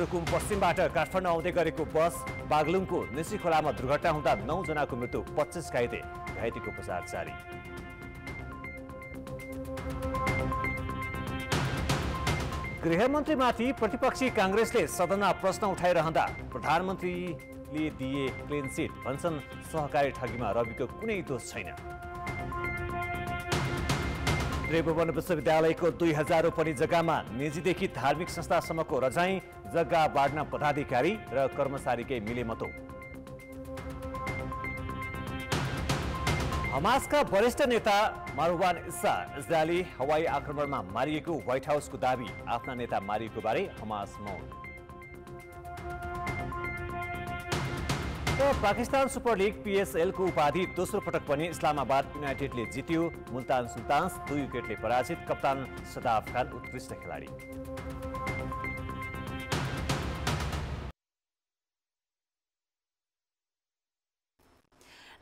रुकुम पश्चिमबाट काठमाडौँ आउँदै गरेको बस बागलुङको निसी खोलामा दुर्घटना हुँदा नौजनाको मृत्यु पच्चिस घाइते घाइतेको उपचार जारी गृहमन्त्रीमाथि प्रतिपक्षी काङ्ग्रेसले सदनमा प्रश्न उठाइरहँदा प्रधानमन्त्रीले दिए क्लिन सिट भन्छन् सहकारी ठगीमा रविको कुनै दोष छैन त्रिभुवन विश्वविद्यालयको दुई हजार रोपनी जग्गामा निजीदेखि धार्मिक संस्थासम्मको रजाई जग्गा बाँड्न पदाधिकारी र कर्मचारीकै मिलेमतो हमासका वरिष्ठ नेता मारुवान इस्सा इजरायली हवाई आक्रमणमा मारिएको व्हाइट हाउसको दावी आफ्ना नेता मारिएको बारे हमास मौन र पाकिस्तान सुपर लिग पिएसएलको उपाधि दोस्रो पटक पनि इस्लामाबाद युनाइटेडले जित्यो मुल्तान सुल्तान्स दुई विकेटले पराजित कप्तान सदाफ खान उत्कृष्ट खेलाडी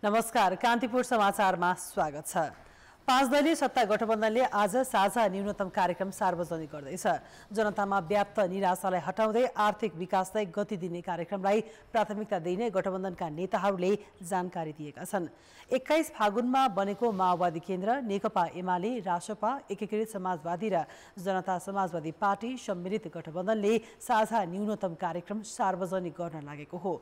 नमस्कार कान्तिपुर समाचारमा स्वागत छ पाँचदलीय सत्ता गठबन्धनले आज साझा न्यूनतम कार्यक्रम सार्वजनिक गर्दैछ जनतामा व्याप्त निराशालाई हटाउँदै आर्थिक विकासलाई गति दिने कार्यक्रमलाई प्राथमिकता दिने गठबन्धनका नेताहरूले जानकारी दिएका छन् एक्काइस फागुनमा बनेको माओवादी केन्द्र नेकपा एमाले रासपा एकीकृत समाजवादी र जनता समाजवादी पार्टी सम्मिलित गठबन्धनले साझा न्यूनतम कार्यक्रम सार्वजनिक गर्न लागेको हो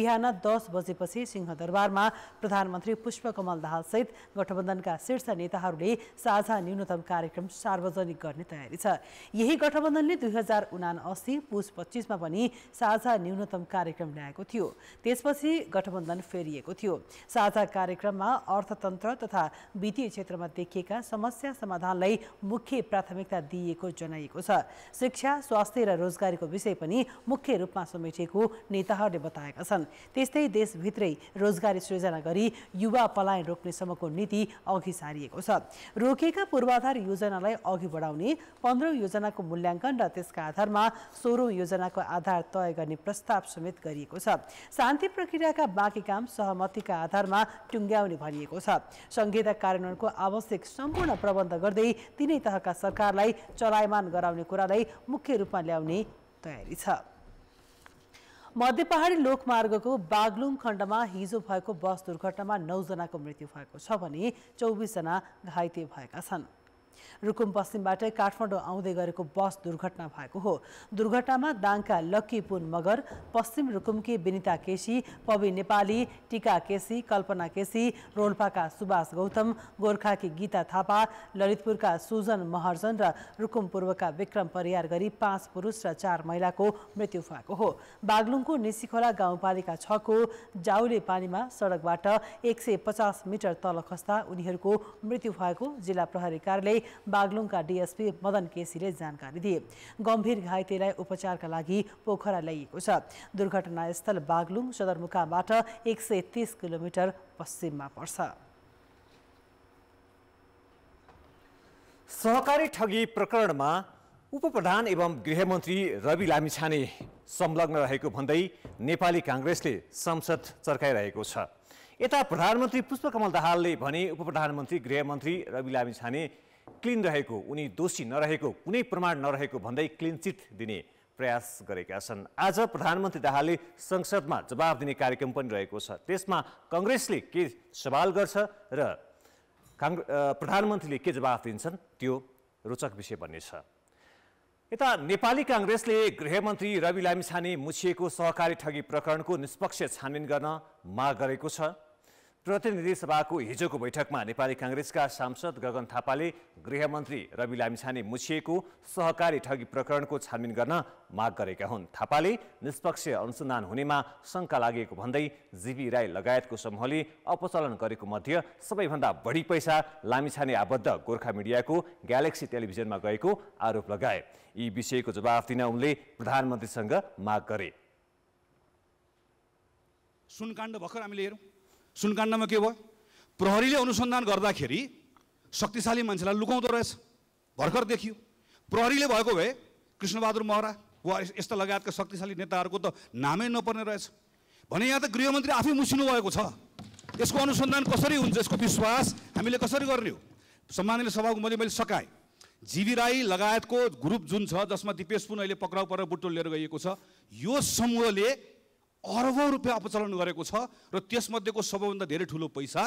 बिहान दस बजेपछि सिंहदरबारमा प्रधानमन्त्री पुष्पकमल दाहालसहित गठबन्धनका शीर्ष नेता नेताहरूले साझा न्यूनतम कार्यक्रम सार्वजनिक गर्ने तयारी छ यही गठबन्धनले दुई हजार उना अस्सी पुस पच्चिसमा पनि साझा न्यूनतम कार्यक्रम ल्याएको थियो त्यसपछि गठबन्धन फेरिएको थियो साझा कार्यक्रममा अर्थतन्त्र तथा वित्तीय क्षेत्रमा देखिएका समस्या समाधानलाई मुख्य प्राथमिकता दिइएको जनाइएको छ शिक्षा स्वास्थ्य र रोजगारीको विषय पनि मुख्य रूपमा समेटिएको नेताहरूले बताएका छन् त्यस्तै देशभित्रै रोजगारी सृजना गरी युवा पलायन रोक्ने सम्मको नीति अघि सारिएको छ छ रोकिएका पूर्वाधार योजनालाई अघि बढाउने पन्ध्रौँ योजनाको मूल्याङ्कन र त्यसका आधारमा सोह्रौँ योजनाको आधार तय गर्ने प्रस्ताव समेत गरिएको छ शान्ति प्रक्रियाका बाँकी काम सहमतिका आधारमा टुङ्ग्याउने भनिएको छ संहिता कार्यान्वयनको आवश्यक सम्पूर्ण प्रबन्ध गर्दै तिनै तहका सरकारलाई चलायमान गराउने कुरालाई मुख्य रूपमा ल्याउने तयारी छ मध्य पहाडी लोकमार्गको बागलुङ खण्डमा हिजो भएको बस दुर्घटनामा नौजनाको मृत्यु भएको छ भने चौबिसजना घाइते भएका छन् रुकुम पश्चिमबाट काठमाडौँ आउँदै गरेको बस दुर्घटना भएको हो दुर्घटनामा दाङका लक्की पुन मगर पश्चिम रुकुमकी विनिता केसी पवि नेपाली टिका केसी कल्पना केसी रोल्पाका सुभाष गौतम गोर्खाकी गीता थापा ललितपुरका सुजन महर्जन र रुकुम पूर्वका विक्रम परियार गरी पाँच पुरुष र चार महिलाको मृत्यु भएको हो बागलुङको निसिखोला गाउँपालिका छको जाउले पानीमा सडकबाट एक सय पचास मिटर तल खस्दा उनीहरूको मृत्यु भएको जिल्ला प्रहरी कार्यालय बागलुङका डिएसपी मदन केसीले जानकारी दिए गम्भीर घाइतेलाई उपचारका लागि पोखरा ल्याइएको छ दुर्घटनास्थल बागलुङ सदरमुकामबाट एक सय तिस किलोमिटर पश्चिममा पर्छ सहकारी ठगी प्रकरणमा उपप्रधान एवं गृहमन्त्री रवि लामिछाने संलग्न रहेको भन्दै नेपाली काङ्ग्रेसले संसद चर्काइरहेको छ यता प्रधानमन्त्री पुष्पकमल दाहालले भने उपप्रधानमन्त्री गृहमन्त्री रवि लामिछाने क्लिन रहेको उनी दोषी नरहेको कुनै प्रमाण नरहेको भन्दै क्लिन चिट दिने प्रयास गरेका छन् आज प्रधानमन्त्री दाहालले संसदमा जवाब दिने कार्यक्रम पनि रहेको छ त्यसमा कङ्ग्रेसले के सवाल गर्छ र प्रधानमन्त्रीले के जवाफ दिन्छन् त्यो रोचक विषय बन्नेछ यता नेपाली काङ्ग्रेसले गृहमन्त्री रवि लामिछाने मुछिएको सहकारी ठगी प्रकरणको निष्पक्ष छानबिन गर्न माग गरेको छ प्रतिनिधि सभाको हिजोको बैठकमा नेपाली काङ्ग्रेसका सांसद गगन थापाले गृहमन्त्री रवि लामिछाने मुछिएको सहकारी ठगी प्रकरणको छानबिन गर्न माग गरेका हुन् थापाले निष्पक्ष अनुसन्धान हुनेमा शङ्का लागेको भन्दै जीवी राई लगायतको समूहले अपचलन गरेको मध्य सबैभन्दा बढी पैसा लामिछाने आबद्ध गोर्खा मिडियाको ग्यालेक्सी टेलिभिजनमा गएको आरोप लगाए यी विषयको जवाफ दिन उनले प्रधानमन्त्रीसँग माग गरे सुनकाण्ड भर्खर हामीले हेरौँ सुनकाण्डमा के भयो प्रहरीले अनुसन्धान गर्दाखेरि शक्तिशाली मान्छेलाई लुकाउँदो रहेछ भर्खर देखियो प्रहरीले भएको भए कृष्णबहादुर महरा वा यस्ता लगायतका शक्तिशाली नेताहरूको त नामै नपर्ने रहेछ भने यहाँ त गृहमन्त्री आफै मुसिनु भएको छ यसको अनुसन्धान कसरी हुन्छ यसको विश्वास हामीले कसरी गर्ने हो सम्माननीय सभाको मैले मैले सकाएँ जीवी राई लगायतको ग्रुप जुन छ जसमा दिपेश पुन अहिले पक्राउ परेर बुटोल लिएर गइएको छ यो समूहले अरबौँ रुपियाँ अपचलन गरेको छ र त्यसमध्येको सबैभन्दा धेरै ठुलो पैसा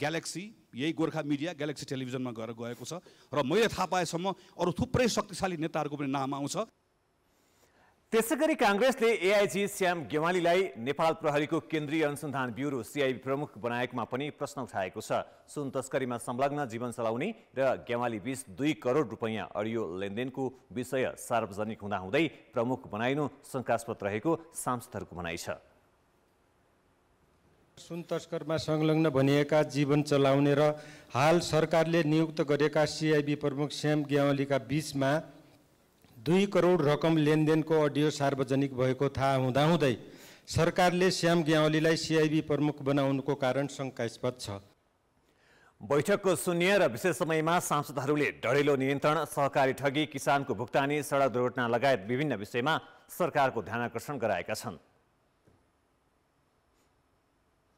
ग्यालेक्सी यही गोर्खा मिडिया ग्यालेक्सी टेलिभिजनमा गएर गएको छ र मैले थाहा पाएसम्म अरू थुप्रै शक्तिशाली नेताहरूको पनि नाम आउँछ त्यसै गरी काङ्ग्रेसले एआइजी श्याम गेवालीलाई नेपाल प्रहरीको केन्द्रीय अनुसन्धान ब्युरो सिआइबी प्रमुख बनाएकोमा पनि प्रश्न उठाएको छ सुन तस्करीमा संलग्न जीवन चलाउने र गेवाली बीच दुई करोड रुपैयाँ अडियो लेनदेनको विषय सार्वजनिक हुँदाहुँदै प्रमुख बनाइनु शङ्कास्पद रहेको सांसदहरूको भनाइ छ सुन तस्करमा संलग्न भनिएका जीवन चलाउने र हाल सरकारले नियुक्त गरेका सिआइबी प्रमुख श्याम गेवालीका बीचमा दुई करोड रकम लेनदेनको अडियो सार्वजनिक भएको थाहा हुँदाहुँदै सरकारले श्याम ग्यावलीलाई सिआइबी प्रमुख बनाउनुको कारण शङ्कास्पद छ बैठकको शून्य र विशेष समयमा सांसदहरूले डढेलो नियन्त्रण सहकारी ठगी किसानको भुक्तानी सडक दुर्घटना लगायत विभिन्न विषयमा सरकारको ध्यानाकर्षण गराएका छन्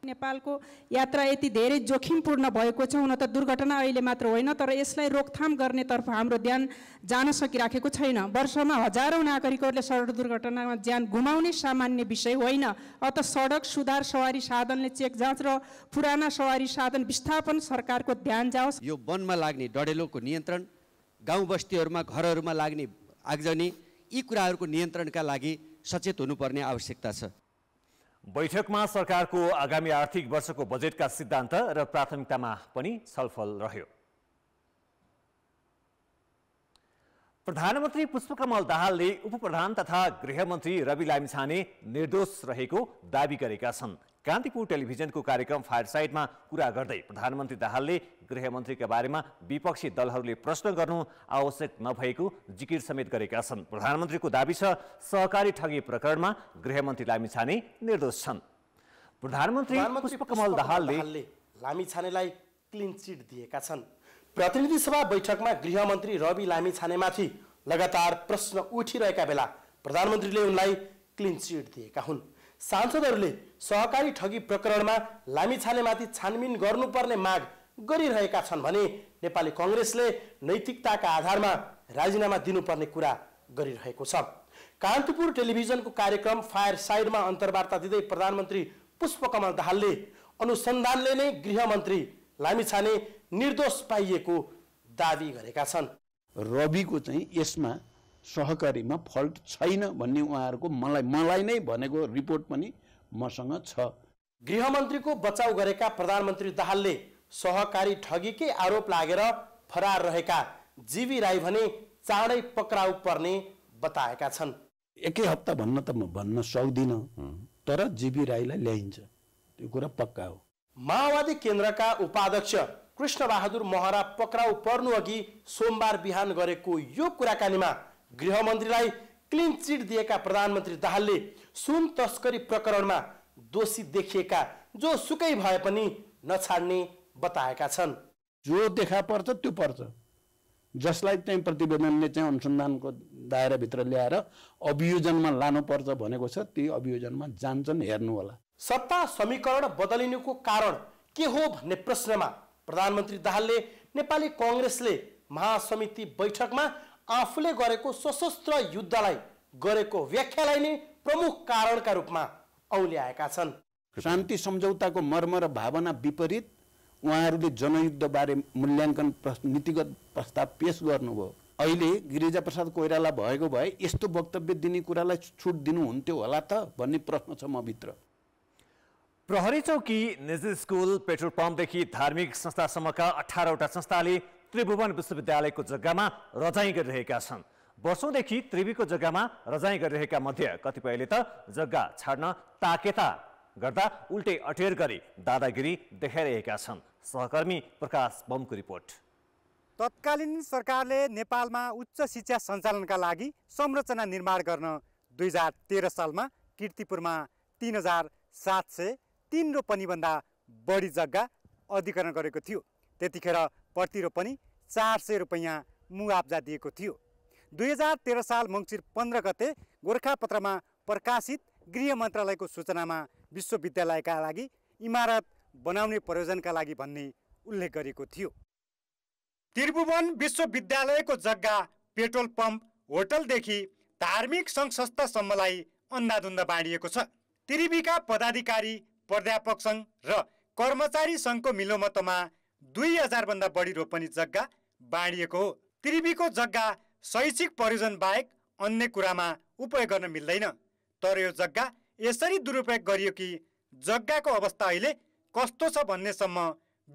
नेपालको यात्रा यति धेरै जोखिमपूर्ण भएको छ हुन त दुर्घटना अहिले मात्र होइन तर यसलाई रोकथाम गर्नेतर्फ हाम्रो ध्यान जान सकिराखेको छैन वर्षमा हजारौँ नागरिकहरूले सडक दुर्घटनामा ज्यान गुमाउने सामान्य विषय होइन अत सडक सुधार सवारी साधनले चेक जाँच र पुराना सवारी साधन विस्थापन सरकारको ध्यान जाओस् यो वनमा लाग्ने डडेलोको नियन्त्रण गाउँ बस्तीहरूमा घरहरूमा लाग्ने आगजनी यी कुराहरूको नियन्त्रणका लागि सचेत हुनुपर्ने आवश्यकता छ बैठकमा सरकारको आगामी आर्थिक वर्षको बजेटका सिद्धान्त र प्राथमिकतामा पनि छलफल रह्यो प्रधानमन्त्री पुष्पकमल दाहालले उपप्रधान तथा गृहमन्त्री रवि लामिछाने निर्दोष रहेको दावी गरेका छन् कान्तिपुर टेलिभिजनको कार्यक्रम फायरसाइडमा कुरा गर्दै प्रधानमन्त्री दाहालले गृहमन्त्रीका बारेमा विपक्षी दलहरूले प्रश्न गर्नु आवश्यक नभएको जिकिर समेत गरेका छन् प्रधानमन्त्रीको दावी छ सहकारी ठगी प्रकरणमा गृहमन्त्री लामिछाने निर्दोष छन् प्रधानमन्त्री पुष्पकमल दाहालले लामिछानेलाई क्लिन चिट दिएका छन् प्रतिनिधि सभा बैठकमा गृहमन्त्री रवि लामिछानेमाथि लगातार प्रश्न उठिरहेका बेला प्रधानमन्त्रीले उनलाई क्लिन चिट दिएका हुन् सांसदहरूले सहकारी ठगी प्रकरणमा लामिछानेमाथि छानबिन गर्नुपर्ने माग गरिरहेका छन् भने नेपाली कङ्ग्रेसले नैतिकताका आधारमा राजीनामा दिनुपर्ने कुरा गरिरहेको छ कान्तिपुर टेलिभिजनको कार्यक्रम फायर साइडमा अन्तर्वार्ता दिँदै प्रधानमन्त्री पुष्पकमल दाहालले अनुसन्धानले नै गृहमन्त्री लामिछाने निर्दोष पाइएको दावी गरेका छन् रविको चाहिँ यसमा सहकारीमा फल्ट छैन भन्ने उहाँहरूको मलाई मलाई नै भनेको रिपोर्ट पनि मसँग छ गृहमन्त्रीको बचाउ गरेका प्रधानमन्त्री दाहालले सहकारी ठगीकै आरोप लागेर फरार रहेका जीवी राई भने चाँडै पक्राउ पर्ने बताएका छन् एकै हप्ता भन्न त म भन्न सक्दिनँ तर जीवी राईलाई ल्याइन्छ त्यो कुरा पक्का हो माओवादी केन्द्रका उपाध्यक्ष कृष्णबहादुर महरा पक्राउ पर्नु अघि सोमबार बिहान गरेको यो कुराकानीमा गृहमन्त्रीलाई क्लिन चिट दिएका प्रधानमन्त्री दाहालले सुन तस्करी प्रकरणमा दोषी देखिएका जो सुकै भए पनि नछाड्ने बताएका छन् जो देखा पर्छ त्यो पर्छ जसलाई चाहिँ प्रतिवेदनले चाहिँ अनुसन्धानको दायराभित्र ल्याएर अभियोजनमा लानुपर्छ भनेको छ त्यही अभियोजनमा जान्छन् हेर्नु होला सत्ता समीकरण बदलिनुको कारण के हो भन्ने प्रश्नमा प्रधानमन्त्री दाहालले नेपाली कङ्ग्रेसले महासमिति बैठकमा आफूले गरेको सशस्त्र युद्धलाई गरेको व्याख्यालाई नै प्रमुख कारणका रूपमा औल्याएका छन् शान्ति सम्झौताको मर्म र भावना विपरीत उहाँहरूले जनयुद्धबारे मूल्याङ्कन नीतिगत प्रस्ताव पेस गर्नुभयो अहिले गिरिजाप्रसाद कोइराला भएको भए यस्तो वक्तव्य दिने कुरालाई छुट दिनुहुन्थ्यो होला त भन्ने प्रश्न छ म भित्र प्रहरी चौकी निजी स्कुल पेट्रोल पम्पदेखि धार्मिक संस्थासम्मका अठारवटा संस्थाले त्रिभुवन विश्वविद्यालयको जग्गामा रजाई गरिरहेका छन् वर्षौँदेखि त्रिवीको जग्गामा रजाई गरिरहेका मध्ये कतिपयले त जग्गा छाड्न ताकेता गर्दा उल्टै अटेर गरी दादागिरी देखाइरहेका छन् सहकर्मी प्रकाश बमको रिपोर्ट तत्कालीन सरकारले नेपालमा उच्च शिक्षा सञ्चालनका लागि संरचना निर्माण गर्न दुई हजार तेह्र सालमा किर्तिपुरमा तिन हजार सात सय तिन रोपनीभन्दा बढी जग्गा अधिकरण गरेको थियो त्यतिखेर प्रतिरोपनी चार सय रुपियाँ मुआब्जा दिएको थियो दुई हजार तेह्र साल मङ्सिर पन्ध्र गते गोर्खापत्रमा प्रकाशित गृह मन्त्रालयको सूचनामा विश्वविद्यालयका लागि इमारत बनाउने प्रयोजनका लागि भन्ने उल्लेख गरेको थियो त्रिभुवन विश्वविद्यालयको जग्गा पेट्रोल पम्प होटलदेखि धार्मिक सङ्घ संस्थासम्मलाई अन्धाधुन्दा बाँडिएको छ त्रिभीका पदाधिकारी प्राध्यापक सङ्घ र कर्मचारी सङ्घको मिलोमतोमा दुई हजारभन्दा बढी रोपनी जग्गा बाँडिएको हो त्रिवीको जग्गा शैक्षिक प्रयोजन बाहेक अन्य कुरामा उपयोग गर्न मिल्दैन तर यो जग्गा यसरी दुरुपयोग गरियो कि जग्गाको अवस्था अहिले कस्तो छ भन्नेसम्म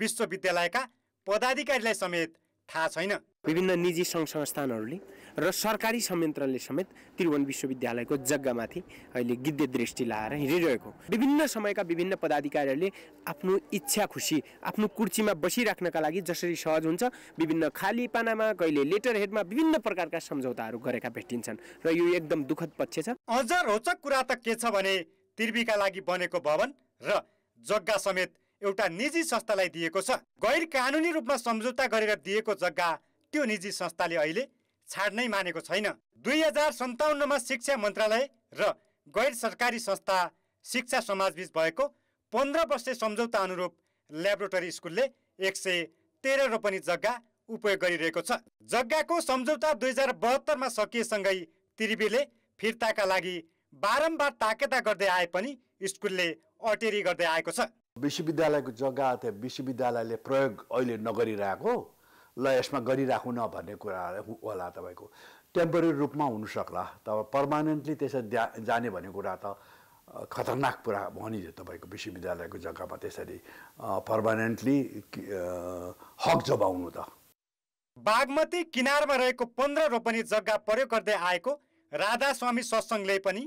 विश्वविद्यालयका पदाधिकारीलाई समेत थाहा छैन विभिन्न निजी सङ्घ संस्थानहरूले र सरकारी संयन्त्रले समेत त्रिभुवन विश्वविद्यालयको जग्गामाथि अहिले गिद्ध दृष्टि लाएर हिँडिरहेको विभिन्न समयका विभिन्न पदाधिकारीहरूले आफ्नो इच्छा खुसी आफ्नो कुर्चीमा बसिराख्नका लागि जसरी सहज हुन्छ विभिन्न खाली पानामा कहिले लेटर हेडमा विभिन्न प्रकारका सम्झौताहरू गरेका भेटिन्छन् र यो एकदम दुःखद पक्ष छ अझ रोचक कुरा त के छ भने त्रिवीका लागि बनेको भवन र जग्गा समेत एउटा निजी संस्थालाई दिएको छ गैर कानुनी रूपमा सम्झौता गरेर दिएको जग्गा त्यो निजी संस्थाले अहिले छाड्नै मानेको छैन दुई हजार सन्ताउन्नमा शिक्षा मन्त्रालय र गैर सरकारी संस्था शिक्षा समाजबीच भएको पन्ध्र वर्ष सम्झौता अनुरूप ल्याबोरेटरी स्कुलले एक सय तेह्र रोपनी जग्गा उपयोग गरिरहेको छ जग्गाको सम्झौता दुई हजार बहत्तरमा सकिएसँगै त्रिवीले फिर्ताका लागि बारम्बार ताकेता गर्दै आए पनि स्कुलले अटेरी गर्दै आएको छ विश्वविद्यालयको जग्गा अथवा विश्वविद्यालयले प्रयोग अहिले नगरिरहेको ल यसमा गरिराखौँ न भन्ने कुरा होला तपाईँको टेम्पोरेरी रूपमा हुनसक्ला तब पर्मानेन्टली त्यसरी ध्या जाने भन्ने कुरा त खतरनाक कुरा नि तपाईँको विश्वविद्यालयको जग्गामा त्यसरी पर्मानेन्टली हक जबाउनु त बागमती किनारमा रहेको पन्ध्र रोपनी जग्गा प्रयोग गर्दै आएको राधास्वामी सत्सङ्गले पनि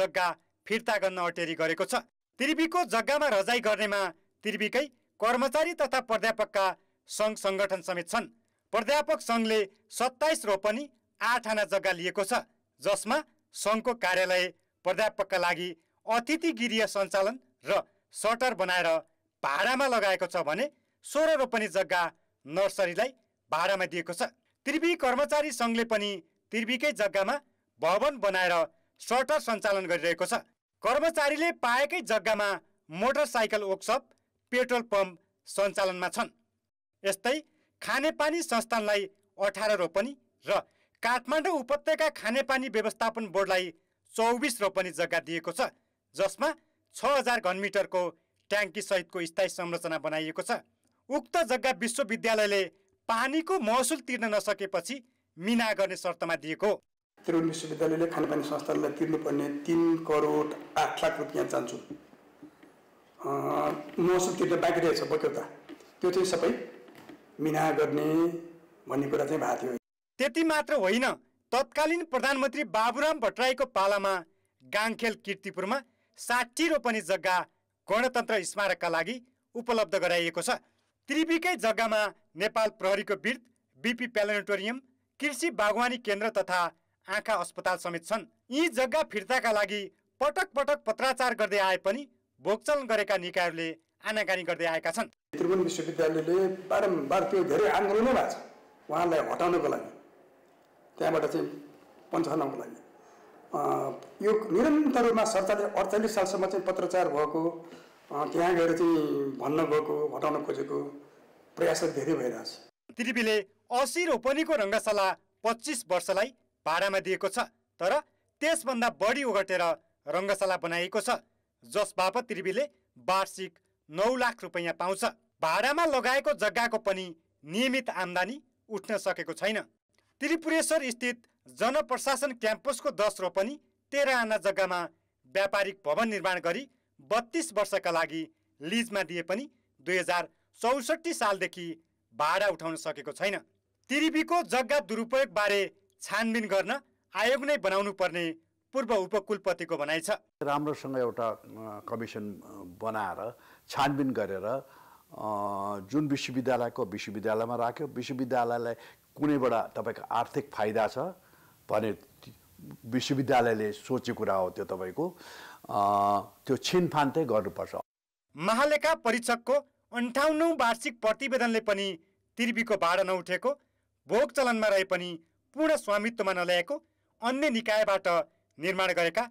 जग्गा फिर्ता गर्न अटेरी गरेको छ त्रिवीको जग्गामा रजाइ गर्नेमा त्रिवीकै कर्मचारी तथा प्राध्यापकका सङ्घ सङ्गठन समेत छन् प्राध्यापक सङ्घले सत्ताइस रोपनी आठ आना जग्गा लिएको छ जसमा सङ्घको कार्यालय प्राध्यापकका लागि अतिथि गिरीय सञ्चालन र सटर बनाएर भाडामा लगाएको छ भने सोह्र रोपनी जग्गा नर्सरीलाई भाडामा दिएको छ त्रिवी कर्मचारी सङ्घले पनि त्रिवीकै जग्गामा भवन बनाएर सटर सञ्चालन गरिरहेको छ कर्मचारीले पाएकै जग्गामा मोटरसाइकल वर्कसप पेट्रोल पम्प सञ्चालनमा छन् यस्तै खानेपानी संस्थानलाई अठार रोपनी र काठमाडौँ उपत्यका खानेपानी व्यवस्थापन बोर्डलाई चौबिस रोपनी जग्गा दिएको छ जसमा छ हजार घनमिटरको ट्याङ्कीसहितको स्थायी संरचना बनाइएको छ उक्त जग्गा विश्वविद्यालयले पानीको महसुल तिर्न नसकेपछि मिना गर्ने शर्तमा दिएको त्रिभुवन विश्वविद्यालयले खानेपानी संस्थानलाई तिर्नुपर्ने तिन करोड आठ लाख रुपियाँ जान्छु मौसम तिर्न बाँकी रहेछ बक्यौता त्यो चाहिँ सबै मिना गर्ने भन्ने कुरा चाहिँ भएको थियो त्यति मात्र होइन तत्कालीन प्रधानमन्त्री बाबुराम भट्टराईको पालामा गाङखेल किर्तिपुरमा साठी रोपनी जग्गा गणतन्त्र स्मारकका लागि उपलब्ध गराइएको छ त्रिपीकै जग्गामा नेपाल प्रहरीको वीर बिपी प्यालेनेटोरियम कृषि बागवानी केन्द्र तथा आँखा अस्पताल समेत छन् यी जग्गा फिर्ताका लागि पटक पटक पत्राचार गर्दै आए पनि भोगचलन गरेका निकायहरूले आनाकानी गर्दै आएका छन् त्रिभुवन विश्वविद्यालयले बारम्बार त्यो धेरै आन्दोलनमा भएको छ उहाँलाई हटाउनको लागि त्यहाँबाट चाहिँ पञ्चनाउनको लागि यो निरन्तर रूपमा सरकारले अडचालिस सालसम्म चाहिँ पत्राचार भएको त्यहाँ गएर चाहिँ भन्न गएको हटाउन खोजेको प्रयास धेरै भइरहेछ त्रिपीले असी रोपनीको रङ्गशाला पच्चिस वर्षलाई भाडामा दिएको छ तर त्यसभन्दा बढी ओगटेर रङ्गशाला बनाइएको छ जस बापत त्रिवीले वार्षिक नौ लाख रुपियाँ पाउँछ भाडामा लगाएको जग्गाको पनि नियमित आम्दानी उठ्न सकेको छैन त्रिपुरेश्वर स्थित जनप्रशासन क्याम्पसको दस रोपनी तेह्र आना जग्गामा व्यापारिक भवन निर्माण गरी बत्तीस वर्षका लागि लिजमा दिए पनि दुई हजार चौसठी सालदेखि भाडा उठाउन सकेको छैन त्रिवीको जग्गा दुरुपयोगबारे छानबिन गर्न आयोग नै बनाउनु पर्ने पूर्व उपकुलपतिको भनाइ छ राम्रोसँग एउटा कमिसन बनाएर छानबिन गरेर जुन विश्वविद्यालयको विश्वविद्यालयमा राख्यो विश्वविद्यालयलाई कुनैबाट तपाईँको आर्थिक फाइदा छ भने विश्वविद्यालयले सोचेको कुरा हो त्यो तपाईँको त्यो छिनफान चाहिँ गर्नुपर्छ महालेखा परीक्षकको अन्ठाउन्नौ वार्षिक प्रतिवेदनले पनि तिर्बीको भाडा नउठेको भोग चलनमा रहे पनि पूर्ण स्वामित्वमा नल्याएको अन्य निकायबाट निर्माण गरेका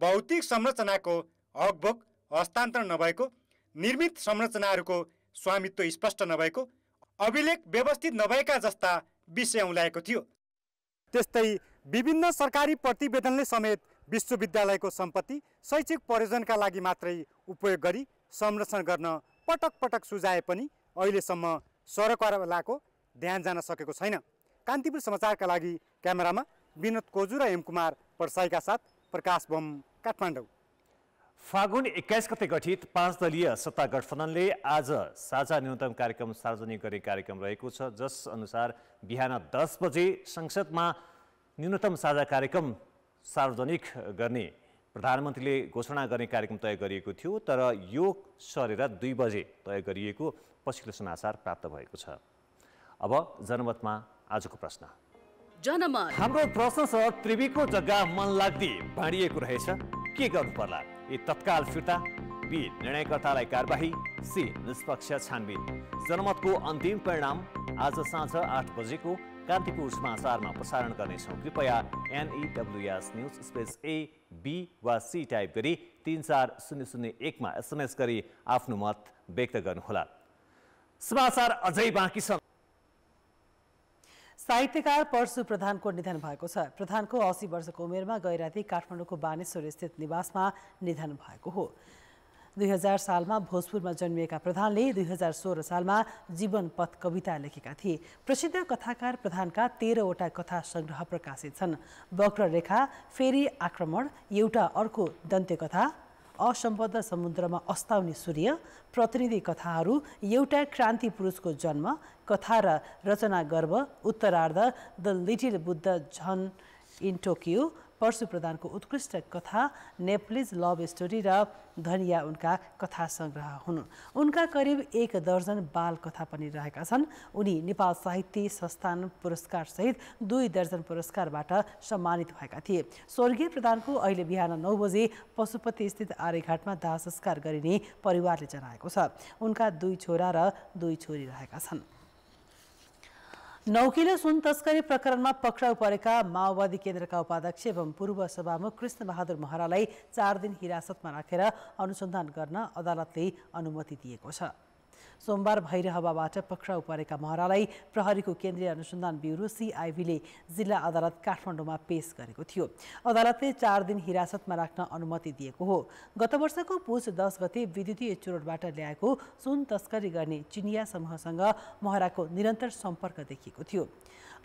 भौतिक संरचनाको हकभोक हस्तान्तरण नभएको निर्मित संरचनाहरूको स्वामित्व स्पष्ट नभएको अभिलेख व्यवस्थित नभएका जस्ता विषय औँलाएको थियो त्यस्तै विभिन्न सरकारी प्रतिवेदनले समेत विश्वविद्यालयको सम्पत्ति शैक्षिक प्रयोजनका लागि मात्रै उपयोग गरी संरक्षण गर्न पटक पटक सुझाए पनि अहिलेसम्म सरकारवालाको ध्यान जान सकेको छैन कान्तिपुर समाचारका लागि क्यामेरामा विनोद कोजु र हेमकुमार परसाईका साथ प्रकाश बम काठमाडौँ फागुन एक्काइस गते गठित पाँच दलीय सत्ता गठबन्धनले आज साझा न्यूनतम कार्यक्रम सार्वजनिक गर्ने कार्यक्रम रहेको छ जस अनुसार बिहान दस बजे संसदमा न्यूनतम साझा कार्यक्रम सार्वजनिक गर्ने प्रधानमन्त्रीले घोषणा गर्ने कार्यक्रम तय गरिएको थियो तर यो सरेर दुई बजे तय गरिएको पछिल्लो समाचार प्राप्त भएको छ अब जनमतमा आजको प्रश्न जनमत हाम्रो प्रश्न छ त्रिवीको जग्गा मन लाग्दी भाँडिएको रहेछ के गर्नु पर्ला ए तत्काल फिर्ता बी निर्णयकर्तालाई कारवाही सी निष्पक्ष छानबिन जनमतको अन्तिम परिणाम आज साँझ आठ बजेको कान्तिपुर समाचारमा प्रसारण गर्नेछौँ कृपया N E W S news space A B वा सी टाइप गरी तिन चार शून्य शून्य एकमा एसएमएस गरी आफ्नो मत व्यक्त गर्नुहोला समाचार अझै बाँकी छ साहित्यकार परशु प्रधानको निधन भएको छ प्रधानको असी वर्षको उमेरमा गैराती काठमाडौँको बानेश्वर स्थित निवासमा निधन भएको हो दुई हजार सालमा भोजपुरमा जन्मिएका प्रधानले दुई हजार सोह्र सालमा जीवनपथ कविता लेखेका थिए प्रसिद्ध कथाकार प्रधानका तेह्रवटा कथा सङ्ग्रह प्रकाशित छन् वक्ररेखा फेरि आक्रमण एउटा अर्को दन्त्यकथा असम्बद्ध समुद्रमा अस्ताउने सूर्य प्रतिनिधि कथाहरू एउटा क्रान्ति पुरुषको जन्म कथा र रचना गर्व उत्तरार्ध द लिटिल बुद्ध झन इन टोकियो परशु प्रधानको उत्कृष्ट कथा नेप्लिज लभ स्टोरी र धनिया उनका कथा सङ्ग्रह हुन् उनका करिब एक दर्जन बाल कथा पनि रहेका छन् उनी नेपाल साहित्य संस्थान पुरस्कारसहित दुई दर्जन पुरस्कारबाट सम्मानित भएका थिए स्वर्गीय प्रधानको अहिले बिहान नौ बजे पशुपतिस्थित आर्यघाटमा दाह संस्कार गरिने परिवारले जनाएको छ उनका दुई छोरा र दुई छोरी रहेका छन् नौकिलो सुन तस्करी प्रकरणमा पक्राउ परेका माओवादी केन्द्रका उपाध्यक्ष एवं पूर्व सभामुख कृष्णबहादुर महरालाई चार दिन हिरासतमा राखेर अनुसन्धान गर्न अदालतले अनुमति दिएको छ सोमबार भैर हावाबाट पक्राउ परेका महरालाई प्रहरीको केन्द्रीय अनुसन्धान ब्युरो सिआइभीले जिल्ला अदालत काठमाडौँमा पेश गरेको थियो अदालतले चार दिन हिरासतमा राख्न अनुमति दिएको हो गत वर्षको पुष दस गते विद्युतीय चुरोटबाट ल्याएको सुन तस्करी गर्ने चिनिया समूहसँग महराको निरन्तर सम्पर्क देखिएको थियो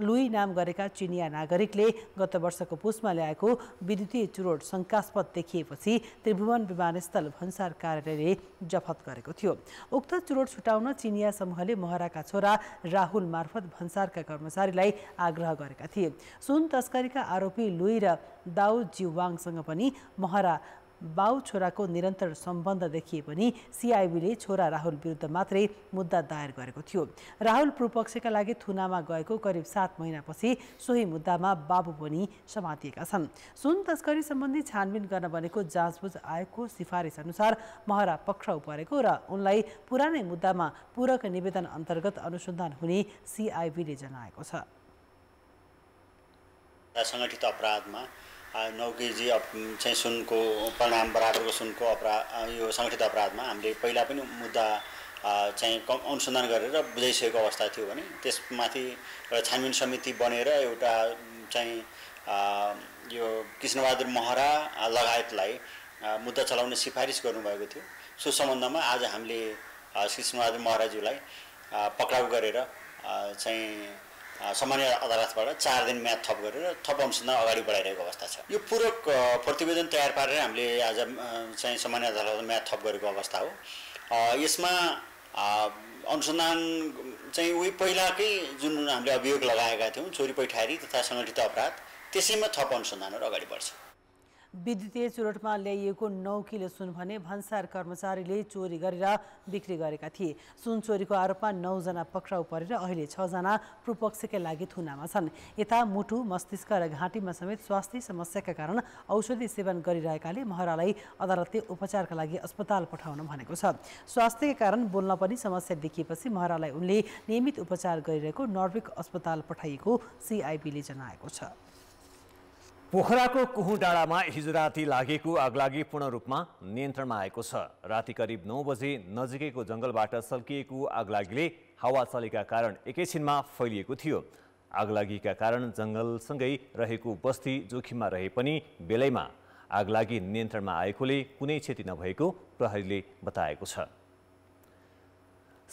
लुई नाम गरेका चिनिया नागरिकले गत वर्षको पुसमा ल्याएको विद्युतीय चुरोट शङ्कास्पद देखिएपछि त्रिभुवन विमानस्थल भन्सार कार्यालयले जफत गरेको थियो उक्त चुरोट छुटाउन चिनिया समूहले महराका छोरा राहुल मार्फत भन्सारका कर्मचारीलाई आग्रह गरेका थिए सुन तस्करीका आरोपी लुई र दाउ जिवाङसँग पनि महरा बाउ छोराको निरन्तर सम्बन्ध देखिए पनि सिआइबीले छोरा राहुल विरुद्ध मात्रै मुद्दा दायर गरेको थियो राहुल पूर्वपक्षका लागि थुनामा गएको करिब सात महिनापछि सोही मुद्दामा बाबु पनि समातिएका छन् सुन तस्करी सम्बन्धी छानबिन गर्न बनेको जाँचबुझ आयोगको सिफारिस अनुसार महरा पक्राउ परेको र उनलाई पुरानै मुद्दामा पूरक निवेदन अन्तर्गत अनुसन्धान हुने सिआइबीले जनाएको छ सङ्गठित अपराधमा नौ केजी चाहिँ सुनको परिणाम बराबरको सुनको अपराध यो सङ्गठित अपराधमा हामीले पहिला पनि मुद्दा चाहिँ कम अनुसन्धान गरेर बुझाइसकेको अवस्था थियो भने त्यसमाथि एउटा छानबिन समिति बनेर एउटा चाहिँ यो कृष्णबहादुर महरा लगायतलाई मुद्दा चलाउने सिफारिस गर्नुभएको थियो सो सम्बन्धमा आज हामीले कृष्णबहादुर महराज्यूलाई पक्राउ गरेर चाहिँ सामान्य अदालतबाट चार दिन म्याद थप गरेर थप अनुसन्धान अगाडि बढाइरहेको अवस्था छ यो पूरक प्रतिवेदन तयार पारेर हामीले आज चाहिँ सामान्य अदालतमा म्याद थप गरेको अवस्था हो यसमा अनुसन्धान चाहिँ उही पहिलाकै जुन हामीले अभियोग लगाएका थियौँ चोरी पैठारी तथा सङ्गठित अपराध त्यसैमा थप अनुसन्धानहरू अगाडि बढ्छ विद्युतीय चुरोटमा ल्याइएको नौ किलो सुन भने भन्सार कर्मचारीले चोरी गरेर बिक्री गरेका थिए सुन चोरीको आरोपमा नौजना पक्राउ परेर अहिले छजना प्रोपक्षका लागि थुनामा छन् यता मुटु मस्तिष्क र घाँटीमा समेत स्वास्थ्य समस्याका कारण औषधि सेवन गरिरहेकाले महरालाई अदालतले उपचारका लागि अस्पताल पठाउन भनेको छ स्वास्थ्यका कारण बोल्न पनि समस्या देखिएपछि महरालाई उनले नियमित उपचार गरिरहेको नर्विक अस्पताल पठाइएको सिआइबीले जनाएको छ पोखराको कुहु डाँडामा हिजो राति लागेको आगलागी पूर्ण रूपमा नियन्त्रणमा आएको छ राति करिब नौ बजे नजिकैको जङ्गलबाट सल्किएको आगलागीले हावा चलेका कारण एकैछिनमा फैलिएको थियो आगलागीका कारण जङ्गलसँगै रहेको बस्ती जोखिममा रहे पनि बेलैमा आगलागी नियन्त्रणमा आएकोले कुनै क्षति नभएको प्रहरीले बताएको छ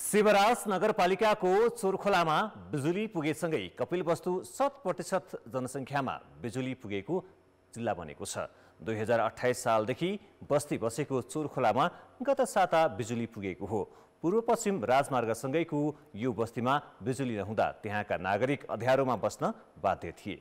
शिवराज नगरपालिकाको चोरखोलामा बिजुली पुगेसँगै कपिलवस्तु शत प्रतिशत जनसङ्ख्यामा बिजुली पुगेको जिल्ला बनेको छ दुई हजार अठाइस सालदेखि बस्ती बसेको चोरखोलामा गत साता बिजुली पुगेको हो पूर्वपश्चिम राजमार्गसँगैको यो बस्तीमा बिजुली नहुँदा त्यहाँका नागरिक अध्ययारोमा बस्न बाध्य थिए